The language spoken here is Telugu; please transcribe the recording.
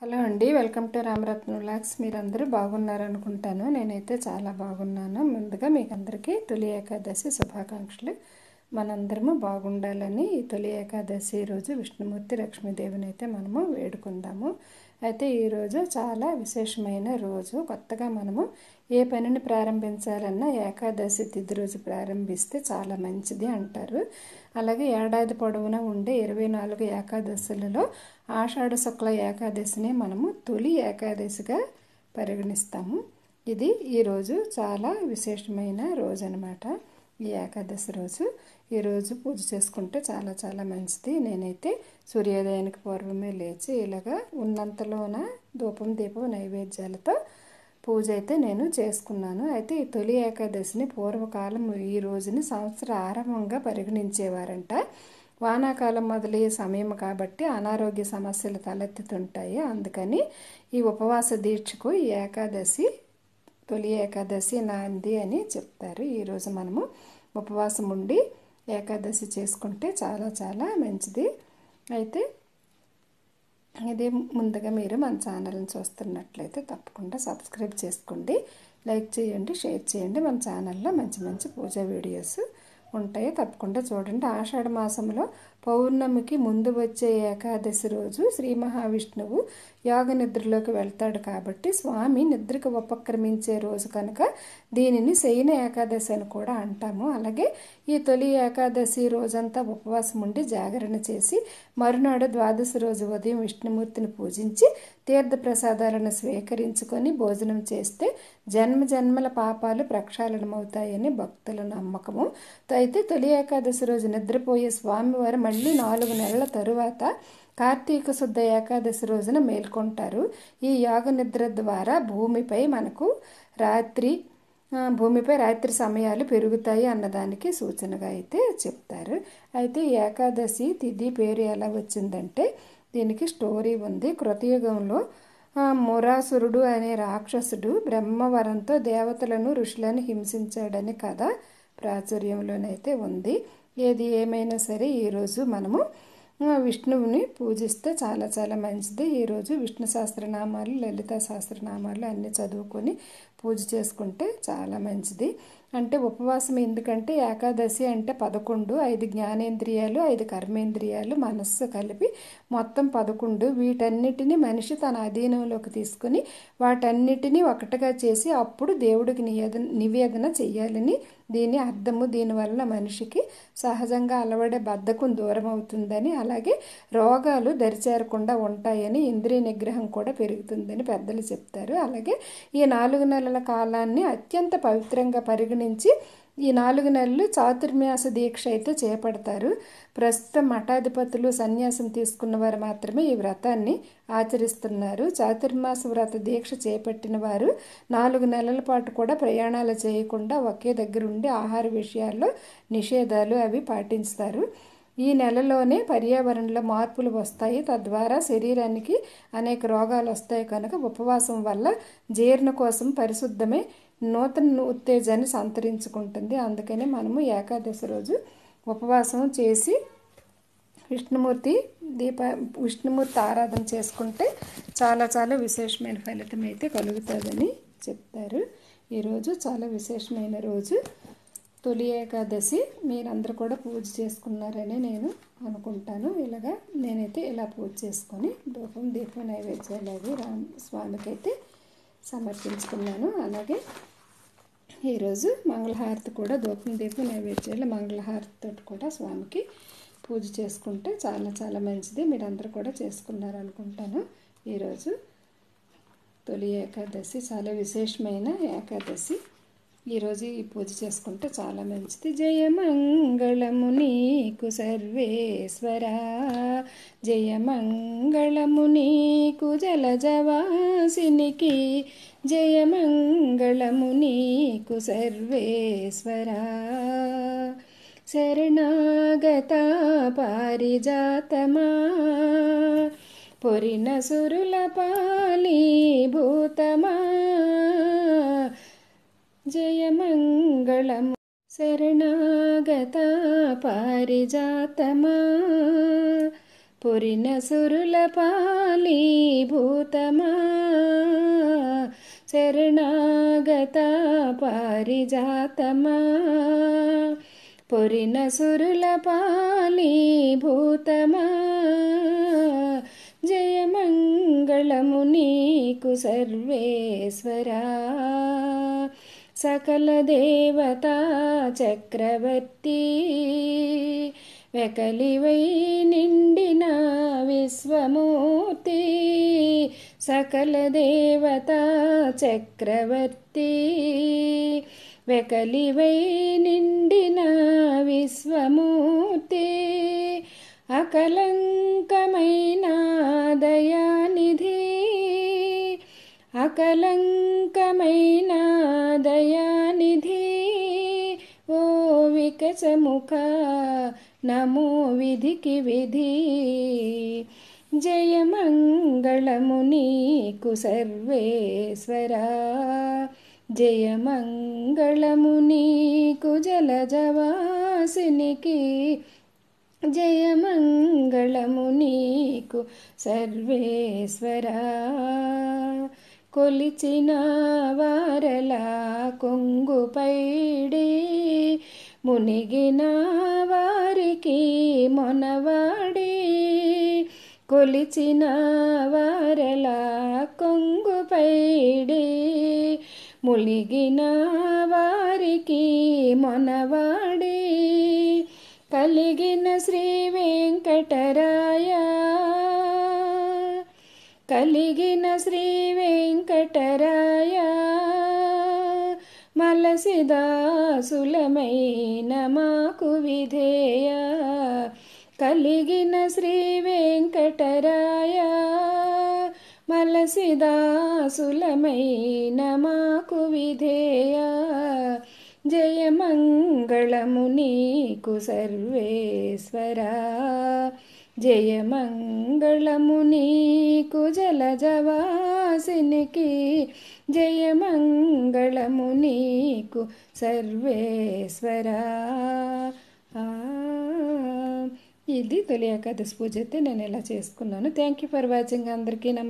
హలో అండి వెల్కమ్ టు రామరత్న మీరు మీరందరూ బాగున్నారనుకుంటాను నేనైతే చాలా బాగున్నాను ముందుగా మీకు అందరికీ తొలి ఏకాదశి శుభాకాంక్షలు మనందరము బాగుండాలని ఈ తొలి ఏకాదశి రోజు విష్ణుమూర్తి లక్ష్మీదేవిని అయితే మనము వేడుకుందాము అయితే ఈరోజు చాలా విశేషమైన రోజు కొత్తగా మనము ఏ పనిని ప్రారంభించాలన్నా ఏకాదశి తిథి రోజు ప్రారంభిస్తే చాలా మంచిది అంటారు అలాగే ఏడాది పొడవునా ఉండే ఇరవై నాలుగు ఏకాదశులలో ఆషాఢ శుక్ల ఏకాదశిని మనము తొలి ఏకాదశిగా పరిగణిస్తాము ఇది ఈరోజు చాలా విశేషమైన రోజు అనమాట ఈ ఏకాదశి రోజు ఈరోజు పూజ చేసుకుంటే చాలా చాలా మంచిది నేనైతే సూర్యోదయానికి పూర్వమే లేచి ఇలాగా ఉన్నంతలోన ధూపం దీపం నైవేద్యాలతో పూజ అయితే నేను చేసుకున్నాను అయితే ఈ తొలి ఏకాదశిని పూర్వకాలం ఈ రోజుని సంవత్సర ఆరంభంగా పరిగణించేవారంట వానాకాలం మొదలయ్యే సమయం కాబట్టి అనారోగ్య సమస్యలు తలెత్తుతుంటాయి అందుకని ఈ ఉపవాస దీక్షకు ఈ ఏకాదశి తొలి ఏకాదశి నాంది అని చెప్తారు ఈరోజు మనము ఉపవాసం ఉండి ఏకాదశి చేసుకుంటే చాలా చాలా మంచిది అయితే ఇది ముందుగా మీరు మన ఛానల్ని చూస్తున్నట్లయితే తప్పకుండా సబ్స్క్రైబ్ చేసుకోండి లైక్ చేయండి షేర్ చేయండి మన ఛానల్లో మంచి మంచి పూజా వీడియోస్ ఉంటాయి తప్పకుండా చూడండి ఆషాఢ మాసంలో పౌర్ణమికి ముందు వచ్చే ఏకాదశి రోజు శ్రీ మహావిష్ణువు యోగ నిద్రలోకి వెళ్తాడు కాబట్టి స్వామి నిద్రకు ఉపక్రమించే రోజు కనుక దీనిని శయన ఏకాదశి అని కూడా అంటాము అలాగే ఈ తొలి ఏకాదశి రోజంతా ఉపవాసం ఉండి జాగరణ చేసి మరునాడు ద్వాదశి రోజు ఉదయం విష్ణుమూర్తిని పూజించి తీర్థ ప్రసాదాలను స్వీకరించుకొని భోజనం చేస్తే జన్మ జన్మల పాపాలు ప్రక్షాళనమవుతాయని భక్తుల నమ్మకము అయితే తొలి ఏకాదశి రోజు నిద్రపోయే స్వామివారు వాళ్ళు నాలుగు నెలల తరువాత కార్తీక శుద్ధ ఏకాదశి రోజున మేల్కొంటారు ఈ యోగ నిద్ర ద్వారా భూమిపై మనకు రాత్రి భూమిపై రాత్రి సమయాలు పెరుగుతాయి అన్నదానికి సూచనగా అయితే చెప్తారు అయితే ఏకాదశి తిథి పేరు ఎలా వచ్చిందంటే దీనికి స్టోరీ ఉంది కృతయుగంలో మురాసురుడు అనే రాక్షసుడు బ్రహ్మవరంతో దేవతలను ఋషులను హింసించాడని కథ ప్రాచుర్యంలోనైతే ఉంది ఏది ఏమైనా సరే ఈరోజు మనము విష్ణువుని పూజిస్తే చాలా చాలా మంచిది ఈరోజు విష్ణు సహస్రనామాలు లలిత సహస్రనామాలు అన్నీ చదువుకొని పూజ చేసుకుంటే చాలా మంచిది అంటే ఉపవాసం ఎందుకంటే ఏకాదశి అంటే పదకొండు ఐదు జ్ఞానేంద్రియాలు ఐదు కర్మేంద్రియాలు మనస్సు కలిపి మొత్తం పదకొండు వీటన్నిటిని మనిషి తన అధీనంలోకి తీసుకుని వాటన్నిటినీ ఒకటిగా చేసి అప్పుడు దేవుడికి నివేదన నివేదన చేయాలని దీని అర్థము దీనివల్ల మనిషికి సహజంగా అలవడే బద్ధకం దూరం అవుతుందని అలాగే రోగాలు దరిచేరకుండా ఉంటాయని ఇంద్రియ నిగ్రహం కూడా పెరుగుతుందని పెద్దలు చెప్తారు అలాగే ఈ నాలుగు నెలల కాలాన్ని అత్యంత పవిత్రంగా పరిగణి నుంచి ఈ నాలుగు నెలలు చాతుర్మాస దీక్ష అయితే చేపడతారు ప్రస్తుతం మఠాధిపతులు సన్యాసం తీసుకున్న వారు మాత్రమే ఈ వ్రతాన్ని ఆచరిస్తున్నారు చాతుర్మాస వ్రత దీక్ష చేపట్టిన వారు నాలుగు నెలల పాటు కూడా ప్రయాణాలు చేయకుండా ఒకే దగ్గర ఉండి ఆహార విషయాల్లో నిషేధాలు అవి పాటిస్తారు ఈ నెలలోనే పర్యావరణంలో మార్పులు వస్తాయి తద్వారా శరీరానికి అనేక రోగాలు వస్తాయి కనుక ఉపవాసం వల్ల జీర్ణ కోసం పరిశుద్ధమే నూతన ఉత్తేజాన్ని సంతరించుకుంటుంది అందుకనే మనము ఏకాదశి రోజు ఉపవాసం చేసి విష్ణుమూర్తి దీప విష్ణుమూర్తి ఆరాధన చేసుకుంటే చాలా చాలా విశేషమైన ఫలితం అయితే కలుగుతుందని చెప్తారు ఈరోజు చాలా విశేషమైన రోజు తొలి ఏకాదశి మీరందరూ కూడా పూజ చేసుకున్నారని నేను అనుకుంటాను ఇలాగా నేనైతే ఇలా పూజ చేసుకొని ధూపం దీపం నైవేద్యాలు అవి రామ్ స్వామికి అయితే సమర్పించుకున్నాను అలాగే ఈరోజు మంగళహారతి కూడా ధూపం దీపం నైవేద్యాలు మంగళహారతితో కూడా స్వామికి పూజ చేసుకుంటే చాలా చాలా మంచిది మీరందరూ కూడా చేసుకున్నారు అనుకుంటాను ఈరోజు తొలి ఏకాదశి చాలా విశేషమైన ఏకాదశి ఈరోజు ఈ పూజ చేసుకుంటే చాలా మంచిది జయమంగళము నీకు సర్వేశ్వర జయమంగళము నీకు జలజవాసినికి జయమంగళము నీకు సర్వేశ్వర శరణాగత పారిజాతమా పొరిన సురుల పాలి భూతమా जयमङ्गलं शरणागतं पारिजातमा पुरिणसुरुलपालीभूतमा चरणागता पारिजातमा पुरिणसुरुलपाली भूतमः जयमङ्गलमुनिकुसर्वेश्वरा సకల దేవత చక్రవర్తి వెకలివై నిండిన విశ్వమూర్తి సకల దేవత చక్రవర్తి వెకలివై నిండినా వికసముఖ నమో విధికి విధి జయమంగళము నీకు సర్వేశ్వరా జయమంగళము నీకు జలజవాసినికి జయ నీకు సర్వేశ్వరా కొలిచిన వారలా కొంగు పైడే మునిగిన వారికి మొనవాడి కొలిచిన వారెలా కొంగుపైడి ములిగిన వారికి మొనవాడి కలిగిన శ్రీ వెంకటరాయ కలిగిన శ్రీ వెంకటరాయ తులసిదాసులమైన మాకు విధేయ కలిగిన శ్రీ వెంకటరాయ మలసిదాసులమైన మాకు విధేయ జయమంగళము నీకు సర్వేశ్వరా జయ కుజల జవాసినికి జయ జయమంగళము నీకు సర్వేశ్వరా ఇది తొలి ఏకాదశి పూజ అయితే నేను ఇలా చేసుకున్నాను థ్యాంక్ యూ ఫర్ వాచింగ్ అందరికీ నమ